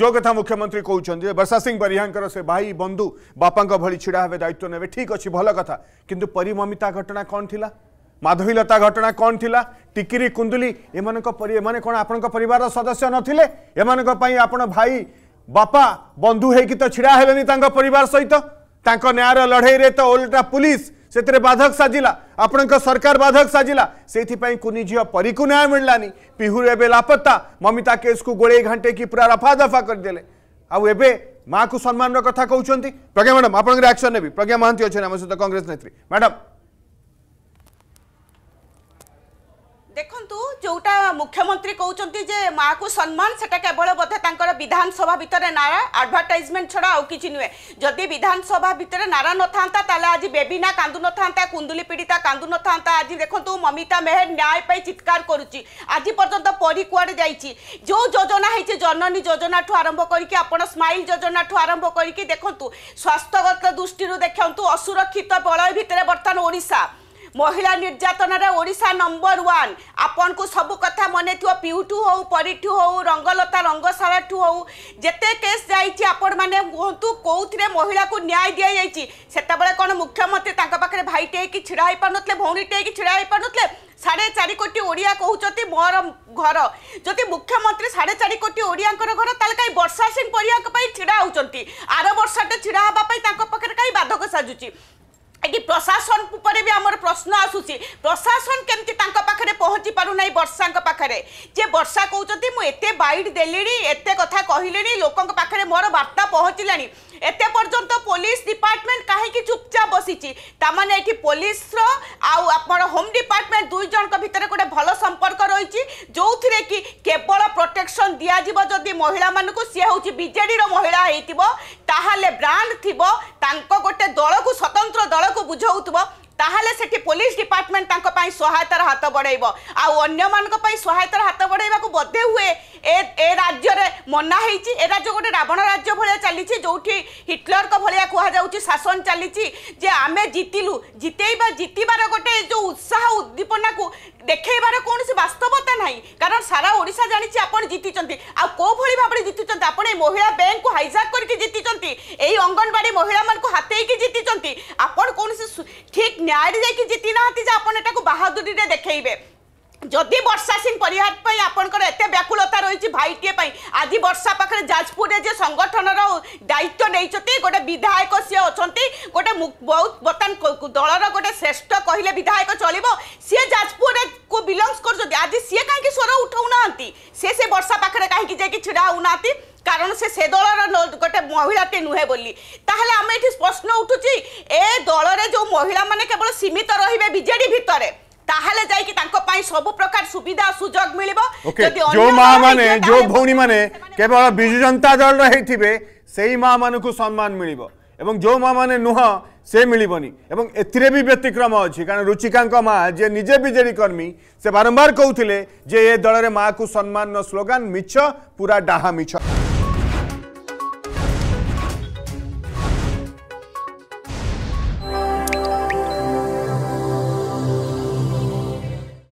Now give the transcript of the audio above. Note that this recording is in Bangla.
ଯୋଉ କଥା ମୁଖ୍ୟମନ୍ତ୍ରୀ କହୁଛନ୍ତି ବର୍ଷା ସିଂ ପରିହାଙ୍କର ସେ ଭାଇ ବନ୍ଧୁ ବାପାଙ୍କ ଭଳି ଛିଡ଼ା ହେବେ ଦାୟିତ୍ୱ ନେବେ ଠିକ୍ ଅଛି ଭଲ କଥା କିନ୍ତୁ ପରିମମିତା ଘଟଣା କ'ଣ ଥିଲା ମାଧବୀଲତା ଘଟଣା କ'ଣ ଥିଲା ଟିକିରି କୁନ୍ଦୁଲି ଏମାନଙ୍କ ଏମାନେ କ'ଣ ଆପଣଙ୍କ ପରିବାରର ସଦସ୍ୟ ନଥିଲେ ଏମାନଙ୍କ ପାଇଁ ଆପଣ ଭାଇ ବାପା ବନ୍ଧୁ ହେଇକି ତ ଛିଡ଼ା ହେଲେନି ତାଙ୍କ ପରିବାର ସହିତ ତାଙ୍କ ନ୍ୟାୟର ଲଢ଼େଇରେ ତ ଓଲଟା ପୁଲିସ୍ ସେଥିରେ ବାଧକ ସାଜିଲା ଆପଣଙ୍କ ସରକାର ବାଧକ ସାଜିଲା ସେଇଥିପାଇଁ କୁନି ଝିଅ ପରୀକୁ ନ୍ୟାୟ ମିଳିଲାନି ପିହୁରୁ ଏବେ ଲାପତ୍ତା ମମିତା କେସ୍କୁ ଗୋଳେଇ ଘାଣ୍ଟେଇକି ପୁରା ରଫାଦଫା କରିଦେଲେ ଆଉ ଏବେ ମାଆକୁ ସମ୍ମାନର କଥା କହୁଛନ୍ତି ପ୍ରଜ୍ଞା ମ୍ୟାଡ଼ାମ୍ ଆପଣଙ୍କ ରିଆକ୍ସନ୍ ନେବି ପ୍ରଜ୍ଞା ମହାନ୍ତି ଅଛନ୍ତି ଆମ ସହିତ କଂଗ୍ରେସ ନେତ୍ରୀ ମ୍ୟାଡ଼ାମ୍ ଦେଖନ୍ତୁ ଯେଉଁଟା ମୁଖ୍ୟମନ୍ତ୍ରୀ କହୁଛନ୍ତି ଯେ ମାଆକୁ ସମ୍ମାନ ସେଟା କେବଳ ବୋଧେ ତାଙ୍କର ବିଧାନସଭା ଭିତରେ ନାରା ଆଡ଼ଭର୍ଟାଇଜମେଣ୍ଟ ଛଡ଼ା ଆଉ କିଛି ନୁହେଁ ଯଦି ବିଧାନସଭା ଭିତରେ ନାରା ନଥାନ୍ତା ତାହେଲେ ଆଜି ବେବିନା କାନ୍ଦୁ ନଥାନ୍ତା କୁନ୍ଦୁଲି ପୀଡ଼ିତା କାନ୍ଦୁ ନଥାନ୍ତା ଆଜି ଦେଖନ୍ତୁ ମମିତା ମେହେର ନ୍ୟାୟ ପାଇଁ ଚିତ୍କାର କରୁଛି ଆଜି ପର୍ଯ୍ୟନ୍ତ ପରୀ କୁଆଡ଼େ ଯାଇଛି ଯେଉଁ ଯୋଜନା ହେଇଛି ଜନନୀ ଯୋଜନାଠୁ ଆରମ୍ଭ କରିକି ଆପଣ ସ୍ମାଇଲ୍ ଯୋଜନାଠୁ ଆରମ୍ଭ କରିକି ଦେଖନ୍ତୁ ସ୍ୱାସ୍ଥ୍ୟଗତ ଦୃଷ୍ଟିରୁ ଦେଖନ୍ତୁ ଅସୁରକ୍ଷିତ ବଳୟ ଭିତରେ ବର୍ତ୍ତମାନ ଓଡ଼ିଶା মহিলা নির্যাতনের ওড়শা নম্বর ওয়ান আপনার সবু কথা মনে থাক পিউঠু হো পরীঠু হো রঙ্গলতা রঙ্গশালাঠু হো যেতে কেস যাইছি আপন মানে কুহতু কোথায় মহিলা ন্যায় দিয়ে যাইছি সেতবে কোণ মুখ্যমন্ত্রী তাঁর পাখে ভাইটি হয়েকি ছিড়া হয়ে পুলে ভৌণীটি হয়েকি ছিড়া হয়ে পুলে সাড়ে চারি কোটি ওড়িয়া কুমার মোর ঘর যদি মুখ্যমন্ত্রী সাড়ে চারি কোটি ওড়িয়াঙ্কর ঘর তাহলে কাই বর্ষা সিং পরিয়া ছিড়া হচ্ছেন আর বর্ষাটে ছিড়া হওয়া তাঁর পাখে কাই বাধক সাজুছি এটি প্রশাসন উপরে বি আমার প্রশ্ন আসুছি প্রশাসন কেমতি তাঙ্ক পাখে পৌঁছি পারু না বর্ষাঙ্ক পাখে যে বর্ষা কৌঁচি মু এতে বাইট দেলি এতে কথা কহিলি লোক পাখে মোর বার্তা পৌঁছিলা এতে পর্যন্ত পুলিশ ডিপার্টমেন্ট কাহিকি চুপচাপ বসিছি তা মানে এটি পুলিশর আপনার হোম ডিপার্টমেন্ট দুই জনক ভিতরে গোটে ভালো সম্পর্ক রয়েছে যে কি কেবল প্রোটেকশন দিয়াযিব যদি মহিলা মানুষ সি হচ্ছে বিজেডির মহিলা হয়েছিল তাহলে ব্রান্ড থিব তাঙ্ক ବୁଝାଉଥିବ ତାହେଲେ ସେଠି ପୋଲିସ ଡିପାର୍ଟମେଣ୍ଟ ତାଙ୍କ ପାଇଁ ସହାୟତାର ହାତ ବଢ଼ାଇବ ଆଉ ଅନ୍ୟମାନଙ୍କ ପାଇଁ ସହାୟତାର ହାତ ବଢ଼ାଇବାକୁ ବୋଧେ ହୁଏ ଏ ଏ ରାଜ୍ୟରେ ମନା ହେଇଛି ଏ ରାଜ୍ୟ ଗୋଟେ ରାବଣ ରାଜ୍ୟ ଭଳିଆ ଚାଲିଛି ଯେଉଁଠି ହିଟଲରଙ୍କ ଭଳିଆ କୁହାଯାଉଛି ଶାସନ ଚାଲିଛି ଯେ ଆମେ ଜିତିଲୁ ଜିତେଇବା ଜିତିବାର ଗୋଟେ ଯେଉଁ ଉତ୍ସାହ ଉଦ୍ଦୀପନାକୁ ଦେଖେଇବାର କୌଣସି ବାସ୍ତବତା ନାହିଁ କାରଣ ସାରା ଓଡ଼ିଶା ଜାଣିଛି ଆପଣ ଜିତିଛନ୍ତି ଆଉ କେଉଁ ଭଳି ଭାବରେ ଜିତିଛନ୍ତି ଆପଣ ଏ ମହିଳା ବ୍ୟାଙ୍କକୁ ହାଇଜାକ୍ କରିକି ଜିତିଛନ୍ତି ଏଇ ଅଙ୍ଗନବାଡ଼ି ମହିଳାମାନଙ୍କୁ ହାତେଇକି ଜିତିଛନ୍ତି ন্যায় যাই জিতি না যে আপনার এটা বাহাদুরি দেখেইবে যদি বর্ষা সিং পরিহার আপনার এত ব্যাকুলতা রয়েছে ভাইটিয়ে পাই আজ বর্ষা পাখে যাজপুরে যে সংগঠনর দায়িত্ব নিয়েছেন গোটে বিধায়ক সি অনেক গোটে বহু বর্তমান দলর গোটে শ্রেষ্ঠ কহিলে বিধায়ক চলব সি যাজপুরে বিলংস করছেন আজ সি কী স্বর উঠাও না সে সে বর্ষা পাখে কী যাই ছিড়া হো না কারণ সে সে দলর গোটে মহিলাটি নুহে বলি তাহলে আমি এটি প্রশ্ন উঠুছি এ দলরে যে মহি সীমিত রহিবে বিজেডি ভিতরে তাহলে যাইকি তাঙ্ক পাই সব প্রকার সুবিধা সুযোগ মিলিব যদি যো মা মানে যে ভৌনি মানে কেবল বিজু জনতা দল রহিতিবে সেই মা মানুকু সম্মান মিলিব এবং যে মা মানে নুহ সে মিলিবনি এবং এতিরে বি ব্যতিক্রম অছি কারণ রুচিকাঙ্ক মা যে নিজে বিজেডি কর্মী সে বারম্বার কৌলে যে এ দলরে কু সম্মান স্লোগান মিছ পুরা ডাহা মিছ